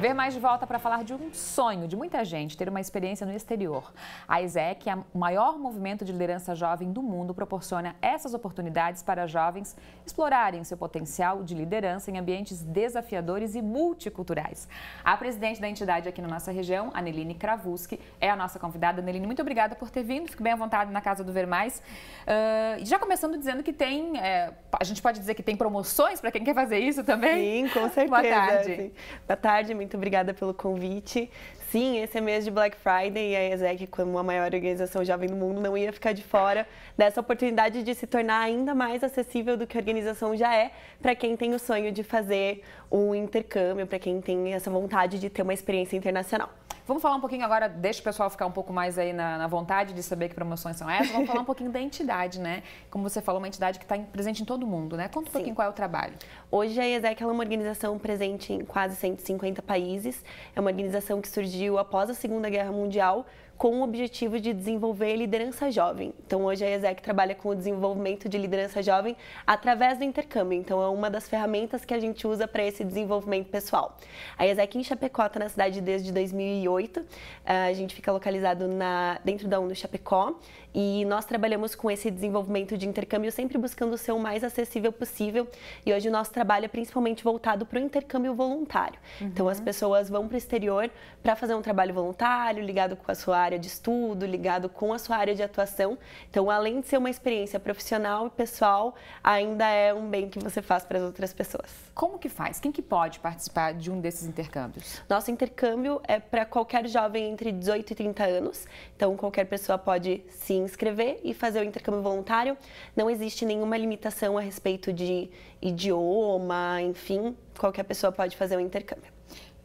Ver mais de volta para falar de um sonho de muita gente, ter uma experiência no exterior. A ISEC, o maior movimento de liderança jovem do mundo, proporciona essas oportunidades para jovens explorarem seu potencial de liderança em ambientes desafiadores e multiculturais. A presidente da entidade aqui na nossa região, Aneline Kravuski, é a nossa convidada. Aneline, muito obrigada por ter vindo. Fique bem à vontade na Casa do Ver Mais. Uh, já começando dizendo que tem, é, a gente pode dizer que tem promoções para quem quer fazer isso também? Sim, com certeza. Boa tarde. Sim. Boa tarde, muito muito obrigada pelo convite. Sim, esse é mês de Black Friday e a ESEC, como a maior organização jovem do mundo, não ia ficar de fora dessa oportunidade de se tornar ainda mais acessível do que a organização já é para quem tem o sonho de fazer um intercâmbio, para quem tem essa vontade de ter uma experiência internacional. Vamos falar um pouquinho agora, deixa o pessoal ficar um pouco mais aí na, na vontade de saber que promoções são essas. Vamos falar um pouquinho da entidade, né? Como você falou, uma entidade que está presente em todo mundo, né? Conta um Sim. pouquinho qual é o trabalho. Hoje a IESEC é uma organização presente em quase 150 países. É uma organização que surgiu após a Segunda Guerra Mundial com o objetivo de desenvolver liderança jovem. Então, hoje a ESEC trabalha com o desenvolvimento de liderança jovem através do intercâmbio. Então, é uma das ferramentas que a gente usa para esse desenvolvimento pessoal. A ESEC em Chapecó está na cidade desde 2008. Ah, a gente fica localizado na, dentro da UNO Chapecó e nós trabalhamos com esse desenvolvimento de intercâmbio sempre buscando ser o mais acessível possível. E hoje o nosso trabalho é principalmente voltado para o intercâmbio voluntário. Uhum. Então as pessoas vão para o exterior para fazer um trabalho voluntário ligado com a sua área de estudo, ligado com a sua área de atuação. Então, além de ser uma experiência profissional e pessoal, ainda é um bem que você faz para as outras pessoas. Como que faz? Quem que pode participar de um desses intercâmbios? Nosso intercâmbio é para qualquer jovem entre 18 e 30 anos. Então, qualquer pessoa pode sim inscrever e fazer o intercâmbio voluntário. Não existe nenhuma limitação a respeito de idioma, enfim, qualquer pessoa pode fazer o intercâmbio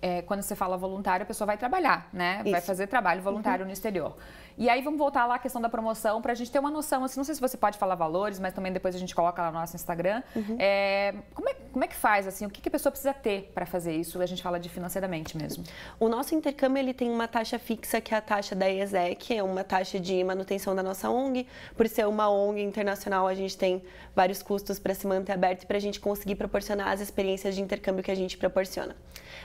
é, quando você fala voluntário, a pessoa vai trabalhar, né? Isso. Vai fazer trabalho uhum. voluntário uhum. no exterior. E aí vamos voltar lá à questão da promoção para a gente ter uma noção. Assim, não sei se você pode falar valores, mas também depois a gente coloca lá no nosso Instagram. Uhum. É, como, é, como é que faz assim? O que, que a pessoa precisa ter para fazer isso? A gente fala de financeiramente mesmo. O nosso intercâmbio ele tem uma taxa fixa que é a taxa da ESEC, é uma taxa de manutenção da nossa ONG. Por ser uma ONG internacional, a gente tem vários custos para se manter aberto e para a gente conseguir proporcionar as experiências de intercâmbio que a gente proporciona.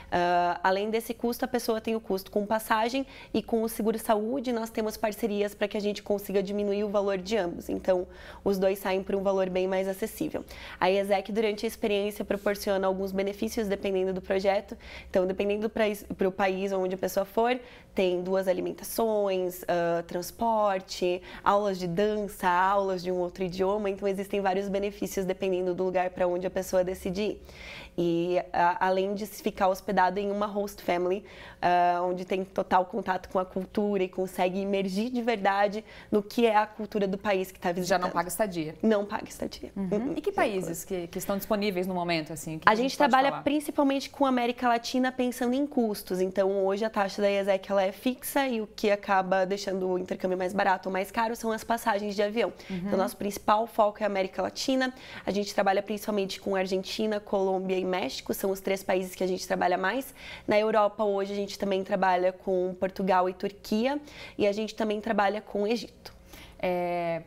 Uh, ah, além desse custo, a pessoa tem o custo com passagem e com o seguro-saúde. Nós temos parcerias para que a gente consiga diminuir o valor de ambos. Então, os dois saem por um valor bem mais acessível. A ESEC, durante a experiência, proporciona alguns benefícios dependendo do projeto. Então, dependendo para o país onde a pessoa for, tem duas alimentações, uh, transporte, aulas de dança, aulas de um outro idioma. Então, existem vários benefícios dependendo do lugar para onde a pessoa decidir. E a, além de ficar hospedado em uma host family, uh, onde tem total contato com a cultura e consegue imergir de verdade no que é a cultura do país que está visitando. Já não paga estadia? Não paga estadia. Uhum. uhum. E que países que, que, estão disponíveis no momento? assim? A, a, gente, gente trabalha falar? principalmente com a América Latina pensando em custos. Então, hoje a taxa da IESEC ela é fixa e o que acaba deixando o intercâmbio mais barato ou mais caro são as passagens de avião. Então, uhum. Então, nosso principal foco é a América Latina. A gente trabalha principalmente com Argentina, Colômbia e México são os três países que a gente trabalha mais. Na Europa, hoje, a gente também trabalha com Portugal e Turquia e a gente também trabalha com Egito. É,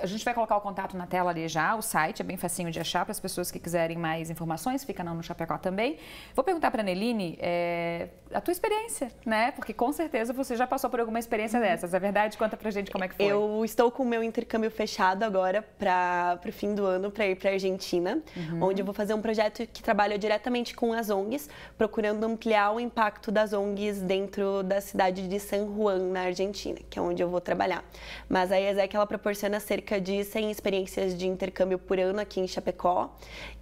a gente vai colocar o contato na tela ali já, o site é bem facinho de achar para as pessoas que quiserem mais informações, fica não no Chapecó também. Vou perguntar para a Neline é, a tua experiência, né? Porque com certeza você já passou por alguma experiência uhum. dessas, é verdade? Conta para gente como é que foi. Eu estou com o meu intercâmbio fechado agora para o fim do ano, para ir para Argentina, uhum. onde eu vou fazer um projeto que trabalha diretamente com as ONGs, procurando ampliar o impacto das ONGs dentro da cidade de San Juan, na Argentina, que é onde eu vou trabalhar. Mas a que ela proporciona cerca de 100 experiências de intercâmbio por ano aqui em Chapecó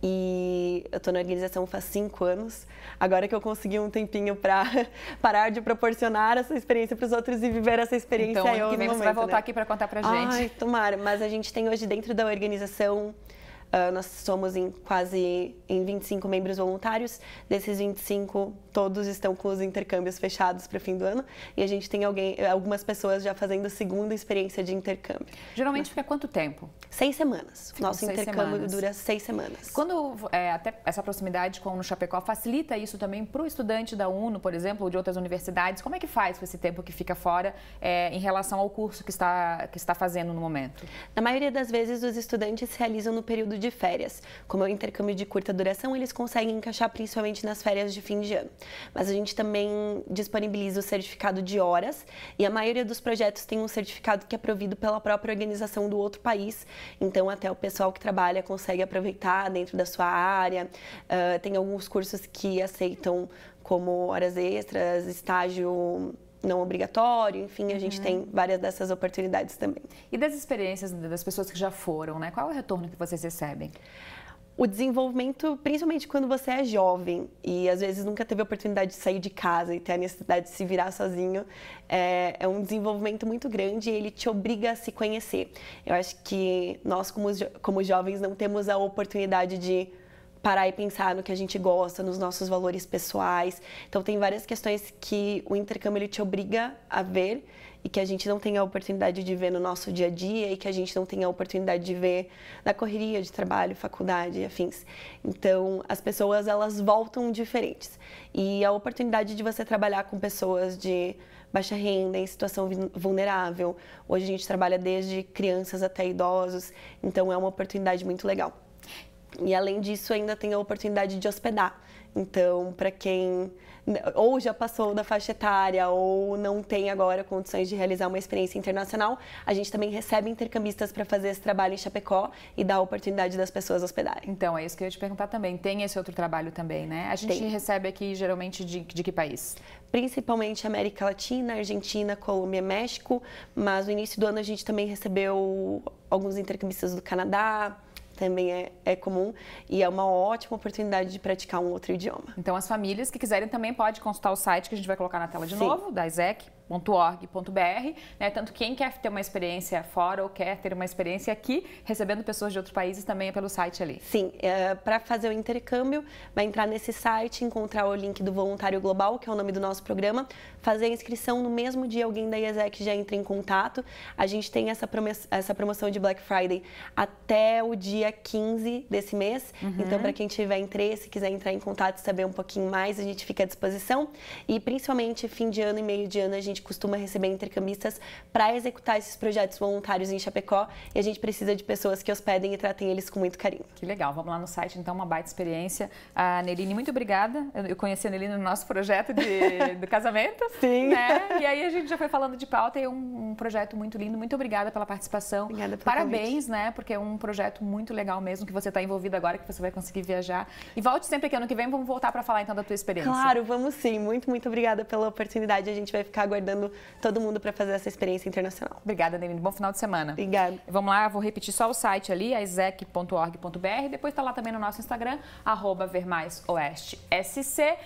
e eu estou na organização faz cinco anos. Agora que eu consegui um tempinho para parar de proporcionar essa experiência para os outros e viver essa experiência então, eu é que vem momento, você vai voltar né? aqui para contar para gente. Ai, tomara. Mas a gente tem hoje dentro da organização Uh, nós somos em quase em 25 membros voluntários. Desses 25, todos estão com os intercâmbios fechados para fim do ano e a gente tem alguém, algumas pessoas já fazendo a segunda experiência de intercâmbio. Geralmente fica quanto tempo? Seis semanas. Nosso seis intercâmbio semanas. dura seis semanas. Quando é, até essa proximidade com o Chapecó facilita isso também para o estudante da UNO, por exemplo, ou de outras universidades? Como é que faz com esse tempo que fica fora é, em relação ao curso que está, que está fazendo no momento? Na maioria das vezes, os estudantes realizam no período de férias. Como é o intercâmbio de curta duração, eles conseguem encaixar principalmente nas férias de fim de ano. Mas a gente também disponibiliza o certificado de horas e a maioria dos projetos tem um certificado que é provido pela própria organização do outro país. Então, até o pessoal que trabalha consegue aproveitar dentro da sua área. Uh, tem alguns cursos que aceitam como horas extras, estágio não obrigatório, enfim, a uhum. gente tem várias dessas oportunidades também. E das experiências das pessoas que já foram, né? Qual é o retorno que vocês recebem? o desenvolvimento, principalmente quando você é jovem e às vezes nunca teve a oportunidade de sair de casa e ter a necessidade de se virar sozinho, é, é um desenvolvimento muito grande e ele te obriga a se conhecer. Eu acho que nós, como, como jovens, não temos a oportunidade de parar e pensar no que a gente gosta, nos nossos valores pessoais. Então tem várias questões que o intercâmbio ele te obriga a ver e que a gente não tem a oportunidade de ver no nosso dia a dia e que a gente não tem a oportunidade de ver na correria de trabalho, faculdade e afins. Então as pessoas elas voltam diferentes e a oportunidade de você trabalhar com pessoas de baixa renda, em situação vulnerável. Hoje a gente trabalha desde crianças até idosos, então é uma oportunidade muito legal. E além disso, ainda tem a oportunidade de hospedar. Então, para quem ou já passou da faixa etária ou não tem agora condições de realizar uma experiência internacional, a gente também recebe intercambistas para fazer esse trabalho em Chapecó e dar a oportunidade das pessoas hospedarem. Então, é isso que eu ia te perguntar também. Tem esse outro trabalho também, né? A gente tem. recebe aqui geralmente de, de que país? Principalmente América Latina, Argentina, Colômbia, México, mas no início do ano a gente também recebeu alguns intercambistas do Canadá, também é, é comum e é uma ótima oportunidade de praticar um outro idioma. Então, as famílias que quiserem também pode consultar o site que a gente vai colocar na tela de Sim. novo, da ISEC, .org.br, né? Tanto quem quer ter uma experiência fora ou quer ter uma experiência aqui, recebendo pessoas de outros países, também é pelo site ali. Sim, é, para fazer o intercâmbio, vai entrar nesse site, encontrar o link do Voluntário Global, que é o nome do nosso programa, fazer a inscrição no mesmo dia, alguém da IESEC já entra em contato. A gente tem essa, essa promoção de Black Friday até o dia 15 desse mês, uhum. então para quem tiver interesse, quiser entrar em contato, saber um pouquinho mais, a gente fica à disposição. E principalmente fim de ano e meio de ano, a gente gente costuma receber intercambistas para executar esses projetos voluntários em Chapecó e a gente precisa de pessoas que hospedem e tratem eles com muito carinho. Que legal, vamos lá no site então, uma baita experiência. A Neline, muito obrigada. Eu conheci a Neline no nosso projeto de, do casamento. Sim. Né? E aí a gente já foi falando de pauta e é um, um projeto muito lindo. Muito obrigada pela participação. Obrigada pelo Parabéns, convite. né? Porque é um projeto muito legal mesmo que você está envolvido agora, que você vai conseguir viajar. E volte sempre que ano que vem vamos voltar para falar então da tua experiência. Claro, vamos sim. Muito, muito obrigada pela oportunidade. A gente vai ficar aguardando convidando todo mundo para fazer essa experiência internacional. Obrigada, Denise. Bom final de semana. Obrigada. Vamos lá, vou repetir só o site ali, aizec.org.br. Depois está lá também no nosso Instagram, arroba vermaisoeste.sc.